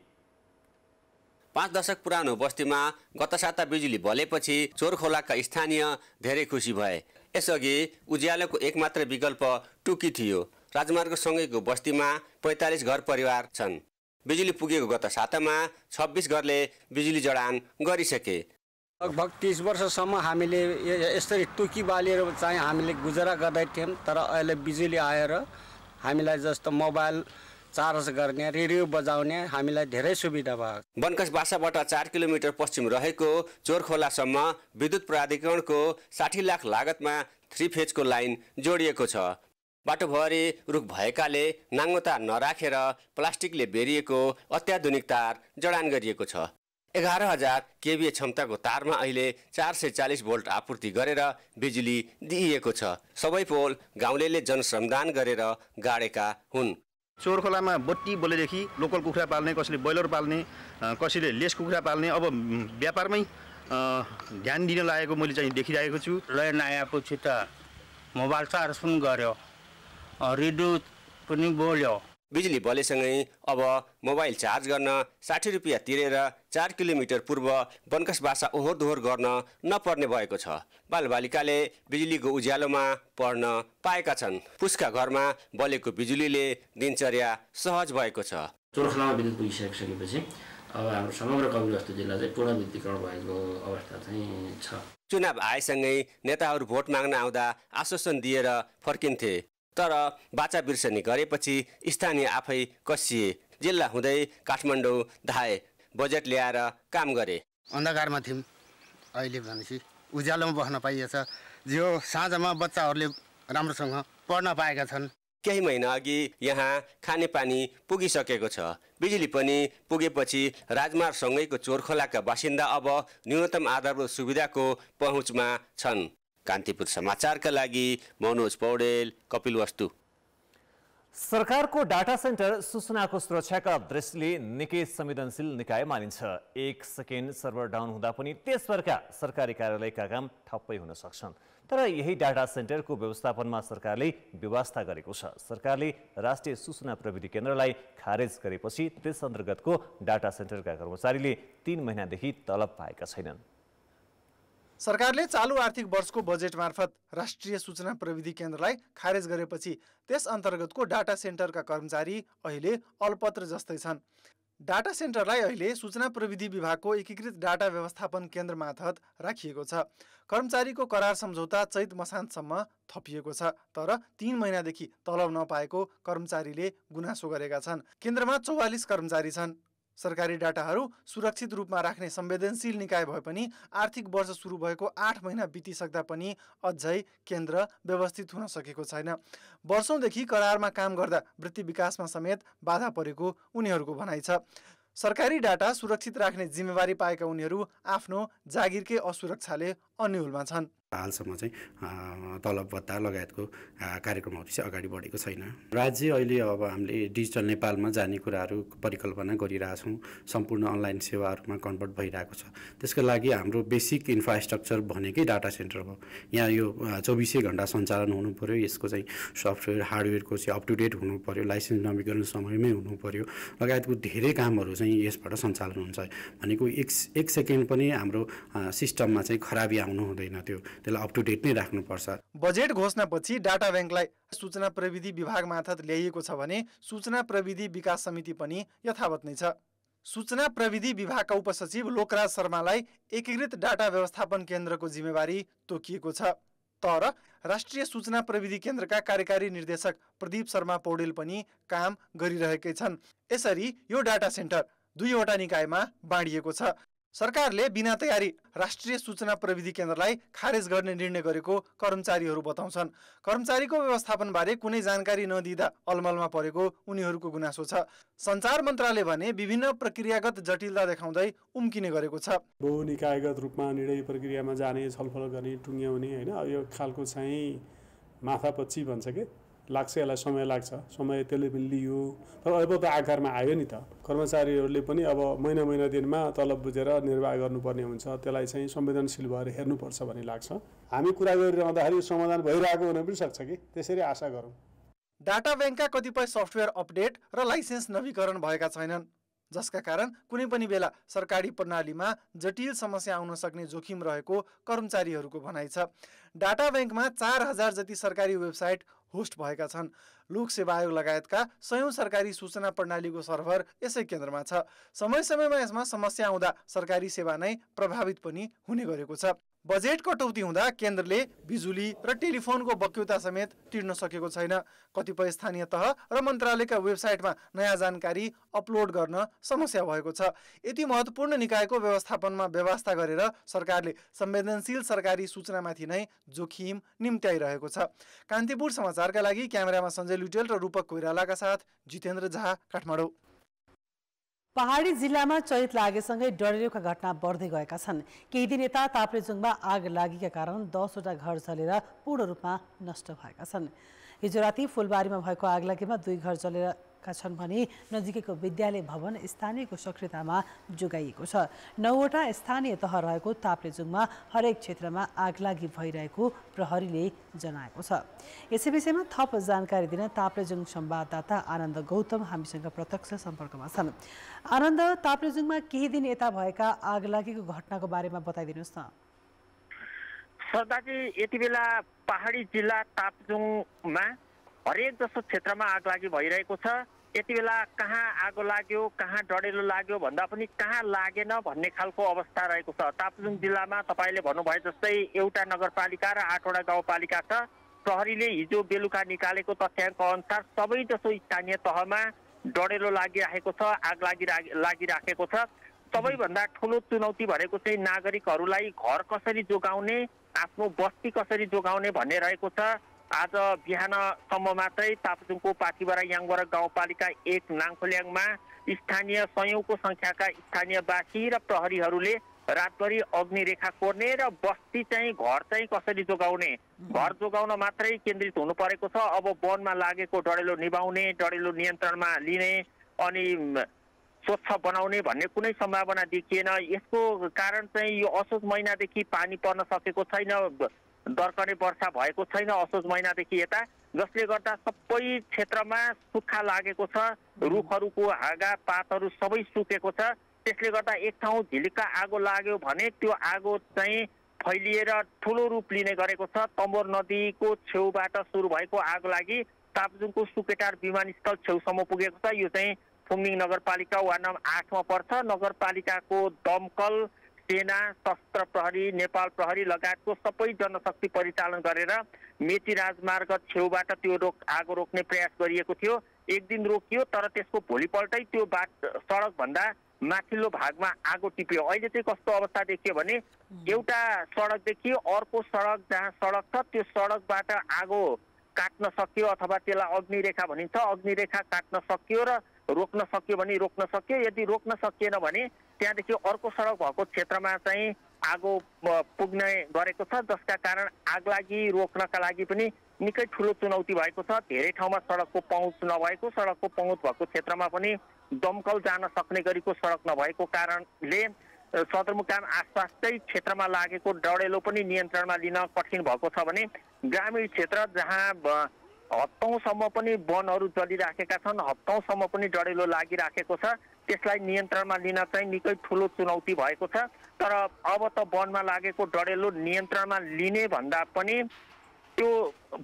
पाँच दशक पुरानो बस्तीमा गत साता बिजुली बलेपछि चोरखोलाका स्थानीय धेरै खुसी भए यसअघि उज्यालोको एकमात्र विकल्प टुकी थियो राजमार्गसँगैको बस्तीमा पैँतालिस घर परिवार छन् बिजुली पुगेको गत सातामा छब्बिस घरले बिजुली जडान गरिसके लगभग तिस वर्षसम्म हामीले यसरी टुकी बालिएर चाहिँ हामीले गुजारा गर्दै थियौँ तर अहिले बिजुली आएर हामीलाई जस्तो मोबाइल चार्ज गर्ने रेडियो बजाउने हामीलाई धेरै सुविधा भयो वनकस बासाबाट चार किलोमिटर पश्चिम रहेको चोरखोलासम्म विद्युत प्राधिकरणको साठी लाख लागतमा थ्री फेजको लाइन जोडिएको छ बाटोभरि रुख भएकाले नाङ्गो तार नराखेर प्लास्टिकले बेरिएको अत्याधुनिक तार जडान गरिएको छ एघार हजार केबिए क्षमताको तारमा अहिले चार सय चालिस भोल्ट आपूर्ति गरेर बिजुली दिइएको छ सबै पोल गाउँले जनश्रमदान गरेर गाडेका हुन् चोर खोलामा बत्ती बोलेदेखि लोकल कुखुरा पाल्ने कसैले ब्रोइलर पाल्ने कसैले लेस कुखुरा पाल्ने अब व्यापारमै ध्यान दिन लागेको मैले चाहिँ देखिरहेको छु लयन आएपछि त मोबाइल चार्ज पनि गऱ्यो रेडियो पनि बोल्यो बिजुली बलेसँगै अब मोबाइल चार्ज गर्न साठी रुपियाँ तिरेर चार किलोमिटर पूर्व वनकस बासा ओहोर दोहोर गर्न नपर्ने भएको छ बालबालिकाले बिजुलीको उज्यालोमा पढ्न पाएका छन् पुस्का घरमा बलेको बिजुलीले दिनचर्या सहज भएको छ चोरखलामा विद्युत पुगिसकिसकेपछि अब हाम्रो समग्र कविरस्तु जिल्ला चाहिँ पूर्ण विद्युतीकरण भएको अवस्था चाहिँ छ चुनाव आएसँगै नेताहरू भोट माग्न आउँदा आश्वासन दिएर फर्किन्थे तर बाचा बिर्सनी गरेपछि स्थानीय आफै कसिए जिल्ला हुँदै काठमाडौँ धाए बजेट ल्याएर काम गरे अन्धकारमा थियौँ अहिले भनेपछि उज्यालोमा बस्न पाइएछ जो साँझमा बच्चाहरूले राम्रोसँग पढ्न पाएका छन् केही महिना अघि यहाँ खानेपानी पुगिसकेको छ बिजुली पनि पुगेपछि राजमार्गसँगैको चोरखोलाका बासिन्दा अब न्यूनतम आधारभूत सुविधाको पहुँचमा छन् कान्तिपुर समाचारका लागि मनोज पौडेल कपिल वस्तु सरकारको डाटा सेन्टर सूचनाको सुरक्षाका दृष्टिले निकै संवेदनशील निकाय मानिन्छ एक सेकेन्ड सर्भर डाउन हुँदा पनि त्यसभरका सरकारी कार्यालयका काम ठप्पै हुन सक्छन् तर यही डाटा सेन्टरको व्यवस्थापनमा सरकारले व्यवस्था गरेको छ सरकारले राष्ट्रिय सूचना प्रविधि केन्द्रलाई खारेज गरेपछि त्यस अन्तर्गतको डाटा सेन्टरका कर्मचारीले तिन महिनादेखि तलब पाएका छैनन् सरकारले चालु आर्थिक वर्षको बजेट मार्फत राष्ट्रिय सूचना प्रविधि केन्द्रलाई खारेज गरेपछि त्यस अन्तर्गतको डाटा सेन्टरका कर्मचारी अहिले अल्पत्र जस्तै छन् डाटा सेन्टरलाई अहिले सूचना प्रविधि विभागको एकीकृत डाटा व्यवस्थापन केन्द्र मार्फत राखिएको छ कर्मचारीको करार सम्झौता चैत मसान्तसम्म थपिएको छ तर तीन महिनादेखि तलब नपाएको कर्मचारीले गुनासो गरेका छन् केन्द्रमा चौवालिस कर्मचारी छन् सरकारी डाटाहरू सुरक्षित रूपमा राख्ने संवेदनशील निकाय भए पनि आर्थिक वर्ष सुरु भएको आठ महिना बितिसक्दा पनि अझै केन्द्र व्यवस्थित हुन सकेको छैन वर्षौँदेखि करारमा काम गर्दा वृत्ति विकासमा समेत बाधा परेको उनीहरूको भनाइ छ सरकारी डाटा सुरक्षित राख्ने जिम्मेवारी पाएका उनीहरू आफ्नो जागिरकै असुरक्षाले अन्यलमा छन् हालसम्म चाहिँ तलब भत्ता लगायतको कार्यक्रमहरू चाहिँ अगाडि बढेको छैन राज्य अहिले अब हामीले डिजिटल नेपालमा जाने कुराहरू परिकल्पना गरिरहेछौँ सम्पूर्ण अनलाइन सेवाहरूमा कन्भर्ट भइरहेको छ त्यसको लागि हाम्रो बेसिक इन्फ्रास्ट्रक्चर भनेकै डाटा सेन्टर हो यहाँ यो चौबिसै घन्टा सञ्चालन हुनु पऱ्यो यसको चाहिँ सफ्टवेयर हार्डवेयरको चाहिँ अप टु डेट हुनु पऱ्यो लाइसेन्स नवीकरण समयमै हुनु पऱ्यो लगायतको धेरै कामहरू चाहिँ यसबाट सञ्चालन हुन्छ भनेको एक एक सेकेन्ड पनि हाम्रो सिस्टममा चाहिँ खराबी हुनु हुँदैन त्यो त्यसलाई अप टु डेट नै राख्नुपर्छ बजेट घोषणापछि डाटा ब्याङ्कलाई सूचना प्रविधि विभाग मार्फत ल्याइएको छ भने सूचना प्रविधि विकास समिति पनि यथावत नै छ सूचना प्रविधि विभागका उपसचिव लोकराज शर्मालाई एकीकृत डाटा व्यवस्थापन केन्द्रको जिम्मेवारी तोकिएको छ तर राष्ट्रिय सूचना प्रविधि केन्द्रका कार्यकारी निर्देशक प्रदीप शर्मा पौडेल पनि काम गरिरहेकै छन् यसरी यो डाटा सेन्टर दुईवटा निकायमा बाँडिएको छ सरकारले बिना तयारी राष्ट्रिय सूचना प्रविधि केन्द्रलाई खारेज गर्ने निर्णय गरेको कर्मचारीहरू बताउँछन् कर्मचारीको व्यवस्थापन बारे कुनै जानकारी नदिँदा अलमलमा परेको उनीहरूको गुनासो छ सञ्चार मन्त्रालय भने विभिन्न प्रक्रियागत जटिलता देखाउँदै उम्किने गरेको छ बहुनिकायगत रूपमा निर्णय प्रक्रियामा जाने छलफल गर्ने टुङ्ग्याउने होइन यो खालको चाहिँ माथापच्ची भन्छ के लाग्छ यसलाई समय लाग्छ समय त्यसले पनि लियो तर अब त आकारमा आयो नि त कर्मचारीहरूले पनि अब महिना महिना दिनमा तलब बुझेर निर्वाह गर्नुपर्ने हुन्छ त्यसलाई चाहिँ संवेदनशील भएर हेर्नुपर्छ भन्ने लाग्छ हामी कुरा गरिरहँदाखेरि समाधान भइरहेको हुन पनि सक्छ कि त्यसरी आशा गरौँ डाटा ब्याङ्कका कतिपय सफ्टवेयर अपडेट र लाइसेन्स नवीकरण भएका छैनन् जसका कारण कुनै पनि बेला सरकारी प्रणालीमा जटिल समस्या आउन सक्ने जोखिम रहेको कर्मचारीहरूको भनाइ छ डाटा ब्याङ्कमा चार हजार जति सरकारी वेबसाइट होस्ट भएका छन् लोक सेवा आयोग लगायतका सयौं सरकारी सूचना प्रणालीको सर्भर यसै केन्द्रमा छ समय समयमा यसमा समस्या आउँदा सरकारी सेवा नै प्रभावित पनि हुने गरेको छ बजेट कटौती हुँदा केन्द्रले बिजुली र टेलिफोनको बक्यौता समेत तिर्न सकेको छैन कतिपय स्थानीय तह र मन्त्रालयका वेबसाइटमा नयाँ जानकारी अपलोड गर्न समस्या भएको छ यति महत्त्वपूर्ण निकायको व्यवस्थापनमा व्यवस्था गरेर सरकारले संवेदनशील सरकारी सूचनामाथि नै जोखिम निम्त्याइरहेको छ कान्तिपुर समाचारका लागि क्यामेरामा सञ्जय लुटेल र रूपक कोइरालाका साथ जितेन्द्र झा काठमाडौँ पहाडी जिल्लामा चैत लागेसँगै डडेलका घटना बढ्दै गएका छन् केही दिन यता ताप्लेजुङमा आग लागेका कारण दसवटा घर जलेर पूर्ण रूपमा नष्ट भएका छन् हिजो राति फुलबारीमा भएको आगलागीमा दुई घर जलेर भएका छन् भने नजिकैको विद्यालय भवन स्थानीयको सक्रियतामा जोगाइएको छ नौवटा स्थानीय तह रहेको ताप्लेजुङमा हरेक क्षेत्रमा आगलागी भइरहेको प्रहरीले जनाएको छ यसै विषयमा थप जानकारी दिन ताप्लेजुङ संवाददाता आनन्द गौतम हामीसँग प्रत्यक्ष सम्पर्कमा छन् आनन्द ताप्लेजुङमा केही दिन यता भएका आग लागेको घटनाको बारेमा बताइदिनुहोस् न सरदाजी यति बेला पहाडी जिल्ला तापजुङमा हरेक जस्तो क्षेत्रमा आगलागी भइरहेको छ यति बेला कहाँ आगो लाग्यो कहाँ डढेलो लाग्यो भन्दा पनि कहाँ लागेन भन्ने खालको अवस्था रहेको छ ताप्लेजुङ जिल्लामा तपाईँले भन्नुभयो जस्तै एउटा नगरपालिका र आठवटा गाउँपालिका छ प्रहरीले हिजो बेलुका निकालेको तथ्याङ्क अनुसार सबैजसो स्थानीय तहमा डडेलो लागिराखेको छ आग लागिराखेको छ सबैभन्दा ठुलो चुनौती भनेको चाहिँ नागरिकहरूलाई घर कसरी जोगाउने आफ्नो बस्ती कसरी जोगाउने भन्ने रहेको छ आज बिहानसम्म मात्रै तापचुङको पाठीबाट याङबाट गाउँपालिका एक नाङखोल्याङमा स्थानीय सयौँको सङ्ख्याका स्थानीयवासी र प्रहरीहरूले रातभरि अग्निरेखा कोर्ने र बस्ती चाहिँ घर चाहिँ कसरी जोगाउने घर जोगाउन मात्रै केन्द्रित हुनु परेको छ अब वनमा लागेको डडेलो निभाउने डडेलो नियन्त्रणमा लिने अनि स्वच्छ बनाउने भन्ने कुनै सम्भावना देखिएन यसको कारण चाहिँ यो असोज महिनादेखि पानी पर्न सकेको छैन दर्कने वर्षा भएको छैन असोज महिनादेखि यता जसले गर्दा सबै क्षेत्रमा सुक्खा लागेको छ रुखहरूको हागा पातहरू सबै सुकेको छ त्यसले गर्दा एक ठाउँ झिलिका आगो लाग्यो भने त्यो आगो चाहिँ फैलिएर ठुलो रूप लिने गरेको छ तम्बोर नदीको छेउबाट सुरु भएको आगो लागि ताप्जुङको सुकेटार विमानस्थल छेउसम्म पुगेको छ यो चाहिँ फुङमिङ नगरपालिका वार्ड नम्बर आठमा पर्छ नगरपालिकाको दमकल सेना शस्त्र प्रहरी नेपाल प्रहरी लगायतको सबै जनशक्ति परिचालन गरेर मेची राजमार्ग छेउबाट त्यो रोक आगो रोक्ने प्रयास गरिएको थियो एक दिन रोकियो तर त्यसको भोलिपल्टै त्यो बाट सडकभन्दा माथिल्लो भागमा आगो टिप्यो अहिले चाहिँ कस्तो अवस्था देखियो भने एउटा सडक देखियो अर्को सडक जहाँ सडक छ त्यो सडकबाट आगो काट्न सकियो अथवा त्यसलाई अग्निरेखा भनिन्छ अग्निरेखा काट्न सकियो र रोक्न सक्यो भने रोक्न सक्यो यदि रोक्न सकिएन भने त्यहाँदेखि अर्को सडक भएको क्षेत्रमा चाहिँ आगो पुग्ने गरेको छ जसका कारण आगलागी रोक्नका लागि पनि निकै ठुलो चुनौती भएको छ धेरै ठाउँमा सडकको पहुँच नभएको सडकको पहुँच भएको क्षेत्रमा पनि दमकल जान सक्ने गरीको सडक नभएको कारणले सदरमुकाम आसपासकै क्षेत्रमा लागेको डढेलो पनि नियन्त्रणमा लिन कठिन भएको छ भने ग्रामीण क्षेत्र जहाँ हप्तौँसम्म पनि वनहरू जलिराखेका छन् हप्तौँसम्म पनि डढेलो लागिराखेको छ त्यसलाई नियन्त्रणमा लिन चाहिँ निकै ठुलो चुनौती भएको छ तर अब त वनमा लागेको डडेलो नियन्त्रणमा लिने भन्दा पनि त्यो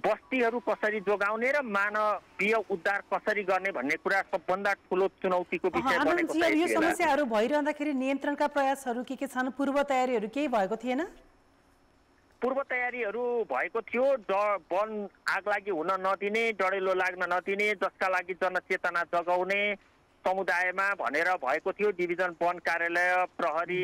बस्तीहरू कसरी जोगाउने र मानवीय उद्धार कसरी गर्ने भन्ने कुरा सबभन्दा ठुलो चुनौतीको विषय यो समस्याहरू भइरहँदाखेरि नियन्त्रणका प्रयासहरू के के छन् पूर्व तयारीहरू केही भएको थिएन पूर्व तयारीहरू भएको थियो ड वन आग लागि हुन नदिने डढेलो लाग्न नदिने जसका लागि जनचेतना जगाउने समुदायमा भनेर भएको थियो डिभिजन वन कार्यालय प्रहरी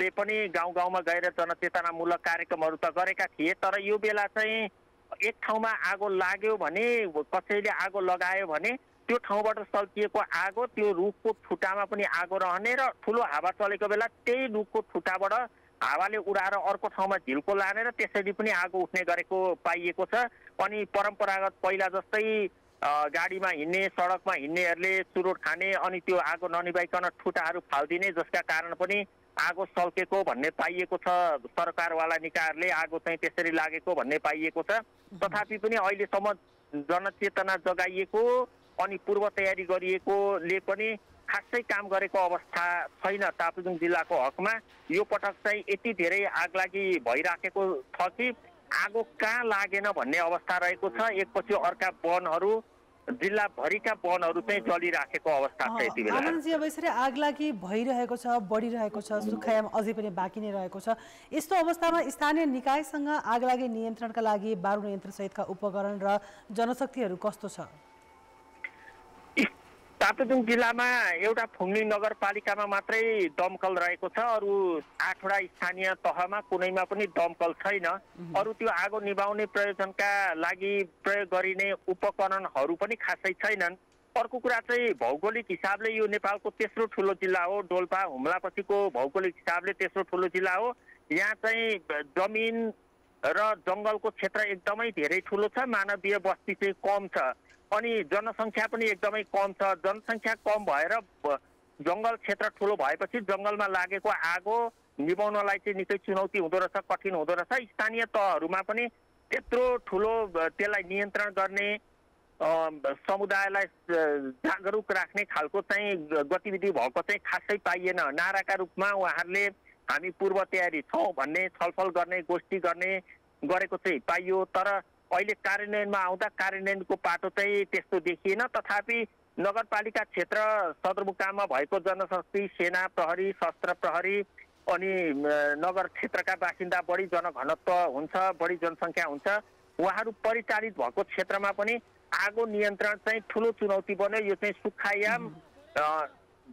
ले पनि गाउँ गाउँमा गएर जनचेतनामूलक कार्यक्रमहरू त गरेका थिए तर यो बेला चाहिँ एक ठाउँमा आगो लाग्यो भने कसैले आगो लगायो भने त्यो ठाउँबाट सल्किएको आगो त्यो रुखको ठुटामा पनि आगो रहने र ठुलो हावा चलेको बेला त्यही रुखको ठुटाबाट हावाले उडाएर अर्को ठाउँमा झिल्को लानेर त्यसरी पनि आगो उठ्ने गरेको पाइएको छ अनि परम्परागत पहिला जस्तै गाडीमा हिँड्ने सडकमा हिँड्नेहरूले चुरोट खाने अनि त्यो आगो ननिभाइकन ठुटाहरू फालिदिने जसका कारण पनि आगो सल्केको भन्ने पाइएको छ सरकारवाला निकायहरूले आगो चाहिँ त्यसरी लागेको भन्ने पाइएको छ तथापि पनि अहिलेसम्म जनचेतना जगाइएको अनि पूर्व तयारी गरिएकोले पनि खासै काम गरेको अवस्था छैन ताप्लेजुङ जिल्लाको हकमा यो पटक चाहिँ यति धेरै आगलागी भइराखेको छ कि आगो कहाँ लागेन भन्ने अवस्था रहेको छ एकपछि अर्का वनहरू जिल्लाभरिका वनहरू चाहिँ चलिराखेको अवस्था छ यति बेला अब यसरी आगलागी भइरहेको छ बढिरहेको छ सुखायाम अझै पनि बाँकी नै रहेको छ यस्तो अवस्थामा स्थानीय निकायसँग आगलागी नियन्त्रणका लागि बारु नियन्त्रण सहितका उपकरण र जनशक्तिहरू कस्तो छ ताप्लेजुङ जिल्लामा एउटा फुङ्ली नगरपालिकामा मात्रै दमकल रहेको छ अरू आठवटा स्थानीय तहमा कुनैमा पनि दमकल छैन अरू त्यो आगो निभाउने प्रयोजनका लागि प्रयोग गरिने उपकरणहरू पनि खासै छैनन् अर्को कुरा चाहिँ भौगोलिक हिसाबले यो नेपालको तेस्रो ठुलो जिल्ला हो डोल्पा हुम्लापछिको भौगोलिक हिसाबले तेस्रो ठुलो जिल्ला हो यहाँ चाहिँ जमिन र जङ्गलको क्षेत्र एकदमै धेरै ठुलो छ मानवीय बस्ती चाहिँ कम छ अनि जनसङ्ख्या पनि एकदमै कम छ जनसङ्ख्या कम भएर जङ्गल क्षेत्र ठुलो भएपछि जङ्गलमा लागेको आगो निभाउनलाई चाहिँ निकै चुनौती हुँदो रहेछ कठिन हुँदो रहेछ स्थानीय तहहरूमा पनि त्यत्रो ठुलो त्यसलाई नियन्त्रण गर्ने समुदायलाई जागरुक राख्ने खालको चाहिँ गतिविधि भएको चाहिँ खासै पाइएन नाराका रूपमा उहाँहरूले हामी पूर्व तयारी छौँ भन्ने छलफल गर्ने गोष्ठी गर्ने गरेको चाहिँ पाइयो तर अहिले कार्यान्वयनमा आउँदा कार्यान्वयनको पाटो चाहिँ त्यस्तो देखिएन तथापि नगरपालिका क्षेत्र सदरमुकाममा भएको जनशक्ति सेना प्रहरी शस्त्र प्रहरी अनि नगर क्षेत्रका बासिन्दा बढी जनघनत्व हुन्छ बढी जनसङ्ख्या हुन्छ उहाँहरू परिचालित भएको क्षेत्रमा पनि आगो नियन्त्रण चाहिँ ठुलो चुनौती बन्यो यो चाहिँ सुक्खायाम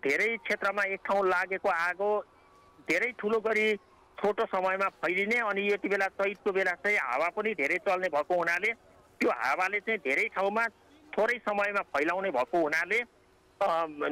धेरै क्षेत्रमा एक ठाउँ लागेको आगो धेरै ठुलो गरी छोटो समयमा फैलिने अनि यति बेला चैतको बेला चाहिँ हावा पनि धेरै चल्ने भएको हुनाले त्यो हावाले चाहिँ धेरै ठाउँमा थोरै समयमा फैलाउने भएको हुनाले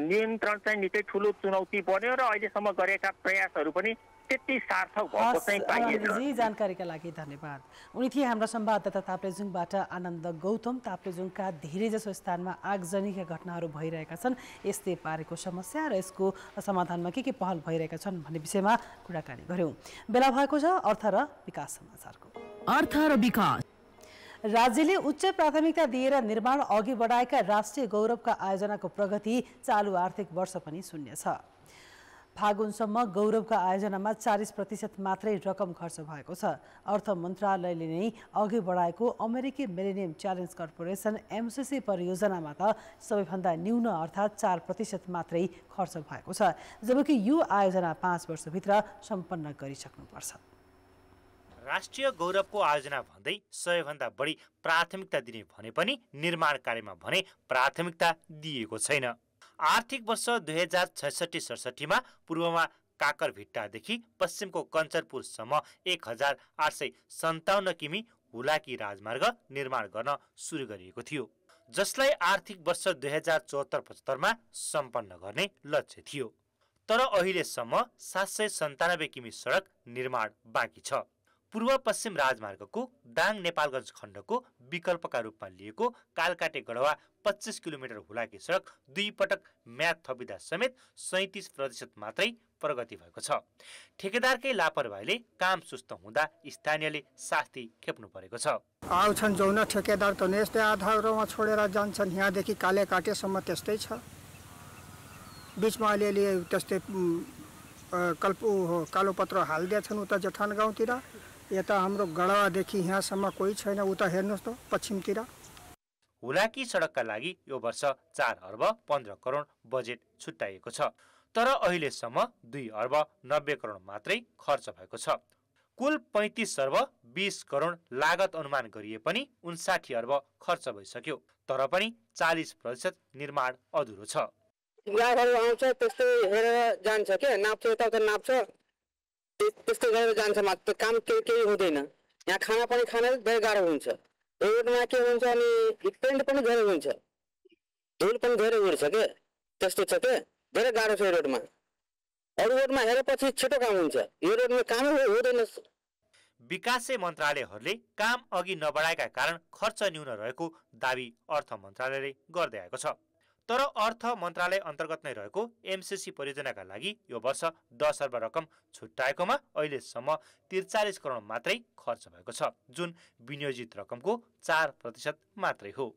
नियन्त्रण चाहिँ निकै ठुलो चुनौती बन्यो र अहिलेसम्म गरेका प्रयासहरू पनि त्यति सार्थक भएको चाहिँ पाइएन जानकारीका लागि धन्यवाद उनी थिए हाम्रा संवाददाता ताप्लेजुङबाट आनन्द गौतम ताप्लेजुङका धेरैजसो स्थानमा आगजनीका घटनाहरू भइरहेका छन् यस्तै पारेको समस्या र यसको समाधानमा के के पहल भइरहेका छन् भन्ने विषयमा कुराकानी गर्यौँ बेला भएको छ अर्थ र विकास समाचारको अर्थ र विकास राज्यले उच्च प्राथमिकता दिएर निर्माण अघि बढाएका राष्ट्रिय गौरवका आयोजनाको प्रगति चालु आर्थिक वर्ष पनि शून्य छ फागुनसम्म गौरवका आयोजनामा चालिस प्रतिशत मात्रै रकम खर्च भएको छ अर्थ मन्त्रालयले नै अघि बढाएको अमेरिकी मिलेनियम च्यालेन्ज कर्पोरेसन एमसिसी परियोजनामा त सबैभन्दा न्यून अर्थात् चार प्रतिशत मात्रै खर्च भएको छ जबकि यो आयोजना पाँच वर्षभित्र सम्पन्न गरिसक्नुपर्छ राष्ट्रिय गौरवको आयोजना भन्दै सबैभन्दा बढी प्राथमिकता दिने भने पनि निर्माण कार्यमा भने प्राथमिकता दिएको छैन आर्थिक वर्ष दुई हजार छैसठी सडसठीमा पूर्वमा काकरभिट्टादेखि पश्चिमको कञ्चनपुरसम्म एक हजार आठ सय सन्ताउन्न किमी हुलाकी राजमार्ग निर्माण गर्न सुरु गरिएको थियो जसलाई आर्थिक वर्ष दुई हजार चौहत्तर पचहत्तरमा सम्पन्न गर्ने लक्ष्य थियो तर अहिलेसम्म सात सय सन्तानब्बे किमी सडक निर्माण बाँकी छ पूर्व पश्चिम राजमार्गको दाङ नेपालगञ्ज खण्डको विकल्पका रूपमा लिएको कालकाटे गढवा पच्चिस किलोमिटर हुलाकी सडक दुई पटक म्याद थपिँदा समेत सैतिस प्रतिशत मात्रै प्रगति भएको छ ठेकेदारकै लापरवाहीले काम सुस्त हुँदा स्थानीयले शास्ति खेप्नु परेको छ आउँछन् जौन ठेकेदार त यस्तै आधारमा छोडेर जान्छन् यहाँदेखि काले काटेसम्म त्यस्तै छ बिचमा अलिअलि त्यस्तै कल्प कालो पत्र हालिदिएछन् उता जठान गाउँतिर यता हाम्रो गडादेखि यहाँसम्म कोही छैन उता हेर्नुहोस् त पश्चिमतिर हुलाकी सडकका लागि यो वर्ष चार अर्ब पन्ध्र करोड बजेट छुट्याइएको छ तर अहिलेसम्म दुई अर्ब नब्बे करोड मात्रै खर्च भएको छ कुल पैँतिस अर्ब बिस करोड लागत अनुमान गरिए पनि उन्साठी अर्ब खर्च भइसक्यो तर पनि चालिस प्रतिशत निर्माण अधुरो छ आउँछ त्यस्तै हेरेर जान्छ के नाप्छ यताउता नाप्छ त्यस्तो गरेर जान्छ मात्र काम केही केही हुँदैन यहाँ खाना पनि खान धेरै गाह्रो हुन्छ रोडमा के हुन्छ अनि पेन्ट पनि धेरै हुन्छ धुल पनि धेरै उड्छ के त्यस्तो छ के धेरै गाह्रो छ यो रोडमा अरू रोडमा हेरेपछि छिटो काम हुन्छ यो रोडमा कामै हुँदैन विकासे मन्त्रालयहरूले काम अघि नबढाएका कारण खर्च न्यून रहेको दावी अर्थ मन्त्रालयले गर्दै आएको छ तर अर्थ मन्त्रालय अन्तर्गत नै रहेको एमसिसी परियोजनाका लागि यो वर्ष दस अर्ब रकम छुट्याएकोमा अहिलेसम्म त्रिचालिस करोड मात्रै खर्च भएको छ जुन विनियोजित रकमको चार प्रतिशत मात्रै हो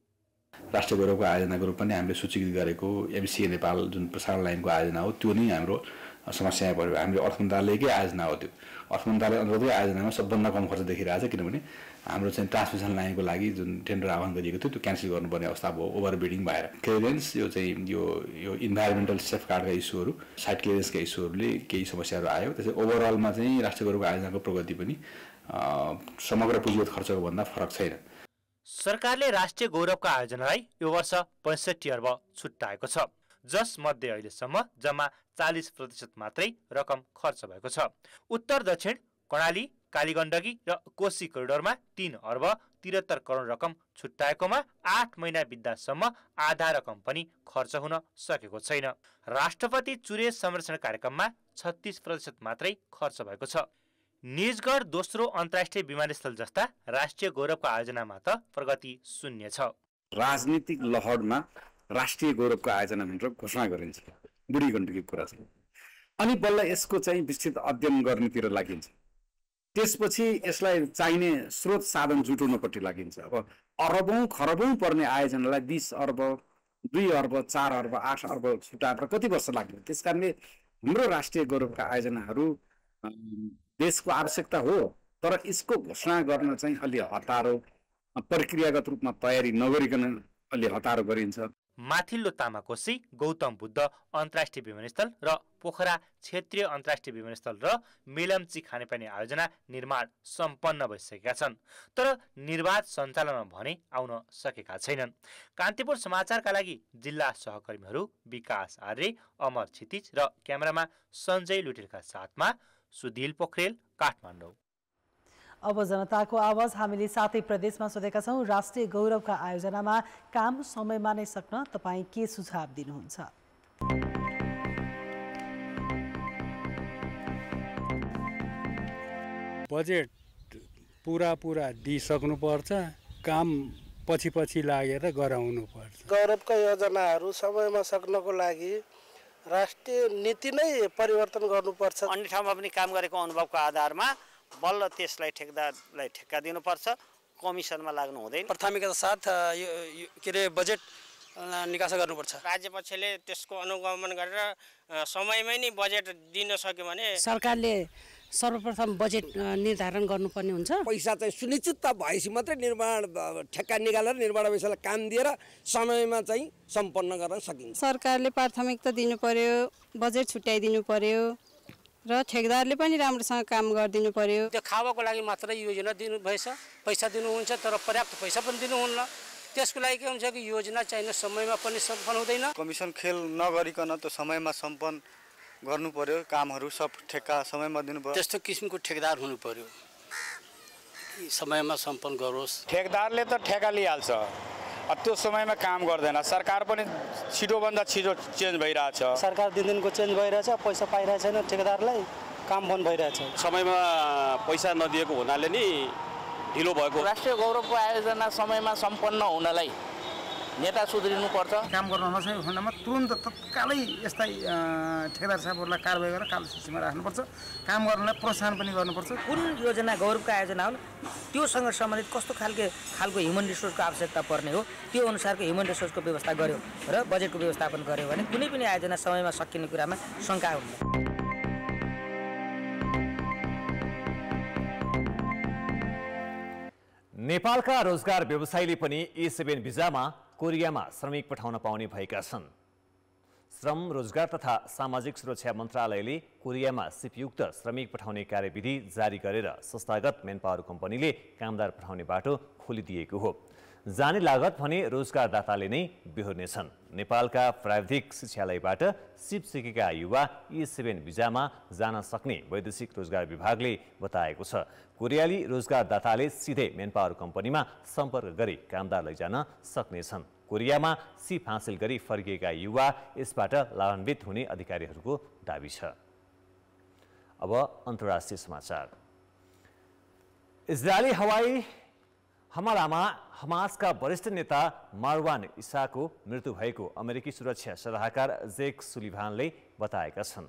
राष्ट्र गौरवको आयोजनाको रूपमा नै हामीले सूचीकृत गरेको एमसिए नेपाल जुन प्रसारण लाइनको आयोजना हो त्यो नै हाम्रो समस्या पऱ्यो हामीले अर्थ मन्त्रालयकै आयोजना हो त्यो अर्थ मन्त्रालय अन्तर्गतकै आयोजनामा सबभन्दा कम खर्च देखिरहेको छ किनभने हाम्रो चाहिँ ट्रान्समिसन लाइनको लागि जुन टेन्डर आह्वान गरिएको थियो त्यो क्यान्सल गर्नुपर्ने अवस्था भयो ओभर बिडिङ भएर क्लियरेन्स यो चाहिँ यो यो इन्भाइरोमेन्टल सेफगार्डका इस्युहरू साइट क्लियरेन्सका इस्युहरूले केही समस्याहरू आयो त्यसै ओभरअलमा चाहिँ राष्ट्रिय गौरवको आयोजनाको प्रगति पनि समग्र पुँजीगत खर्चको भन्दा फरक छैन सरकारले राष्ट्रिय गौरवका आयोजनालाई यो वर्ष पैँसठी अर्ब छुट्याएको छ जसमध्ये अहिलेसम्म जम्मा चालिस प्रतिशत मात्रै रकम खर्च भएको छ उत्तर दक्षिण कर्णाली कालीगण्डकी र कोशी कोरिडोरमा तीन अर्ब त्रिहत्तर करोड रकम छुट्याएकोमा आठ महिना बित्दासम्म आधा रकम पनि खर्च हुन सकेको छैन राष्ट्रपति चुरे संरक्षण कार्यक्रममा छत्तिस प्रतिशत मात्रै खर्च भएको छ निजगढ दोस्रो अन्तर्राष्ट्रिय विमानस्थल जस्ता राष्ट्रिय गौरवको आयोजनामा त प्रगति शून्य छ राजनीतिक लहरमा राष्ट्रिय गौरवको आयोजना भनेर घोषणा गरिन्छ बुढी गण्डकीको कुरा छ अनि बल्ल यसको चाहिँ विस्तृत अध्ययन गर्नेतिर लागिन्छ त्यसपछि यसलाई चाहिने स्रोत साधन जुटाउनपट्टि लागिन्छ अब अरबौँ खरबौँ पर्ने आयोजनालाई बिस अर्ब दुई अर्ब चार अर्ब आठ अर्ब छुट्याएर कति वर्ष लाग्ने त्यस कारणले हाम्रो राष्ट्रिय गौरवका आयोजनाहरू देशको आवश्यकता हो तर यसको घोषणा गर्न चाहिँ अलि हतारो प्रक्रियागत रूपमा तयारी नगरिकन अलि हतारो गरिन्छ माथिल्लो तामाकोशी गौतम बुद्ध अन्तर्राष्ट्रिय विमानस्थल र पोखरा क्षेत्रीय अन्तर्राष्ट्रिय विमानस्थल र मेलम्ची खानेपानी आयोजना निर्माण सम्पन्न भइसकेका छन् तर निर्वाध सञ्चालनमा भने आउन सकेका छैनन् कान्तिपुर समाचारका लागि जिल्ला सहकर्मीहरू विकास आर्य अमर क्षितिज र क्यामेरामा सञ्जय लुटेलका साथमा सुधिल पोखरेल काठमाडौँ अब जनताको आवाज हामीले साथै प्रदेशमा सोधेका छौँ राष्ट्रिय गौरवका आयोजनामा काम समयमा नै सक्न तपाईँ के सुझाव दिनुहुन्छ बजेट पुरा पुरा दिइसक्नुपर्छ काम पछि पछि लागेर गराउनु पर्छ गौरवका योजनाहरू समयमा सक्नको लागि राष्ट्रिय नीति नै परिवर्तन गर्नुपर्छ अन्य ठाउँमा पनि काम गरेको अनुभवको आधारमा बल्ल त्यसलाई ठेक्दालाई ठेक्का दिनुपर्छ कमिसनमा लाग्नु हुँदैन प्राथमिकता साथ यो, यो के अरे बजेट निकास गर्नुपर्छ राज्य पक्षले त्यसको अनुगमन गरेर समयमै नै बजेट दिन सक्यो भने सरकारले सर्वप्रथम बजेट निर्धारण गर्नुपर्ने हुन्छ पैसा चाहिँ सुनिश्चित त भएपछि मात्रै निर्माण ठेक्का निकालेर निर्माण पैसालाई काम दिएर समयमा चाहिँ सम्पन्न गर्न सकिन्छ सरकारले प्राथमिकता दिनु पर्यो बजेट छुट्याइदिनु पर्यो र ठेकदारले पनि राम्रोसँग काम गरिदिनु पर्यो त्यो खावाको लागि मात्रै योजना दिनु भएछ पैसा दिनुहुन्छ तर पर्याप्त पैसा पनि दिनुहुन्न त्यसको लागि के हुन्छ कि योजना चाहिने समयमा पनि सम्पन्न हुँदैन कमिसन खेल नगरिकन त समयमा सम्पन्न गर्नु पर्यो कामहरू सब ठेक्का समयमा दिनु पर्यो त्यस्तो किसिमको ठेकदार हुनु पर्यो समयमा सम्पन्न गरोस् ठेकदारले त ठेका लिइहाल्छ त्यो समयमा काम गर्दैन सरकार पनि छिटोभन्दा छिटो चेन्ज भइरहेछ सरकार दिनदिनको चेन्ज भइरहेछ पैसा पाइरहेको छैन ठेकेदारलाई काम बन्द भइरहेछ समयमा पैसा नदिएको हुनाले नि ढिलो भएको राष्ट्रिय गौरवको आयोजना समयमा सम्पन्न हुनलाई नेता सुध्रिनुपर्छ काम गर्न नसकेको खण्डमा तुरन्त तत्कालै यस्ता ठेकेदार साहबहरूलाई कारवाही गरेर कालो सूचीमा राख्नुपर्छ काम गर्नलाई प्रोत्साहन पनि गर्नुपर्छ कुन योजना गौरवका आयोजना हो त्योसँग सम्बन्धित कस्तो खालको खालको ह्युमन रिसोर्सको आवश्यकता पर्ने हो त्यो अनुसारको ह्युमन रिसोर्सको व्यवस्था गर्यो र बजेटको व्यवस्थापन गर्यो भने कुनै पनि आयोजना समयमा सकिने कुरामा शङ्का हुन्छ नेपालका रोजगार व्यवसायीले पनि ए सेभेन भिजामा कोरियामा श्रमिक पठाउन पाउने भएका छन् श्रम रोजगार तथा सामाजिक सुरक्षा मन्त्रालयले कोरियामा सिपयुक्त श्रमिक पठाउने कार्यविधि जारी गरेर संस्थागत मेनपावर कम्पनीले कामदार पठाउने बाटो खोलिदिएको हो जाने लागत भने रोजगारदाताले नै बिहोर्नेछन् नेपालका प्राविधिक शिक्षालयबाट सिप सिकेका युवा ई सेभेन भिजामा जान सक्ने वैदेशिक रोजगार विभागले बताएको छ कोरियाली रोजगारदाताले सिधै मेन पावर कम्पनीमा सम्पर्क गरी कामदार लैजान सक्नेछन् कोरियामा सिप हासिल गरी फर्किएका युवा यसबाट लाभान्वित हुने अधिकारीहरूको दावी छ अब अन्तर्राष्ट्रिय समाचार इजरायली हवाई हमलामा हमासका वरिष्ठ नेता मारवान इसाको मृत्यु भएको अमेरिकी सुरक्षा सल्लाहकार जेक सुलिभानले बताएका छन्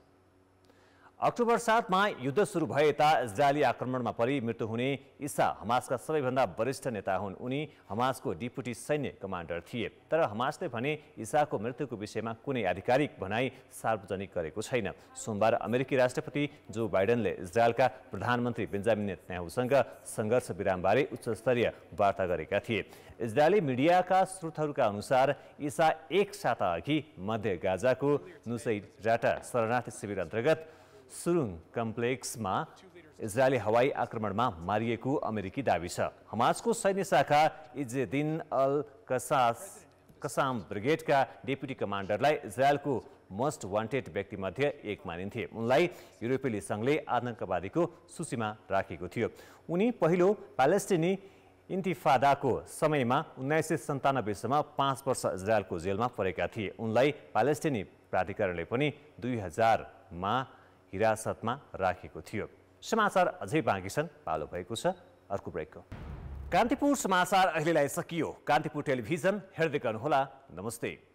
अक्टोबर सातमा युद्ध सुरु भए यता इजरायली आक्रमणमा परि मृत्यु हुने इसा हमासका सबैभन्दा वरिष्ठ नेता हुन् उनी हमासको डिपुटी सैन्य कमान्डर थिए तर हमासले भने इसाको मृत्युको विषयमा कुनै आधिकारिक भनाई सार्वजनिक गरेको छैन सोमबार अमेरिकी राष्ट्रपति जो बाइडेनले इजरायलका प्रधानमन्त्री बेन्जामिन नेतन्याहुसँग सङ्घर्ष विरामबारे उच्चस्तरीय वार्ता गरेका थिए इजरायली मिडियाका स्रोतहरूका अनुसार इसा एक साताअघि मध्य गाजाको नुसैराटा शरणार्थी शिविर अन्तर्गत सुरुङ कम्प्लेक्समा इजरायली हवाई आक्रमणमा मारिएको अमेरिकी दावी छ हमासको सैन्य शाखा इजेदिन अल कसास कसाम ब्रिगेडका डेप्युटी कमान्डरलाई इजरायलको मोस्ट वान्टेड व्यक्तिमध्ये एक मानिन्थे उनलाई युरोपेली सङ्घले आतङ्कवादीको सूचीमा राखेको थियो उनी पहिलो प्यालेस्टिनी इन्तिफादाको समयमा उन्नाइस सय सन्तानब्बेसम्म पाँच वर्ष इजरायलको जेलमा परेका थिए उनलाई प्यालेस्टिनी प्राधिकरणले पनि दुई हजारमा हिरासतमा राखेको थियो समाचार अझै बाँकी छन् पालो भएको छ अर्को ब्रेकको कान्तिपुर समाचार अहिलेलाई सकियो कान्तिपुर टेलिभिजन हेर्दै गर्नुहोला नमस्ते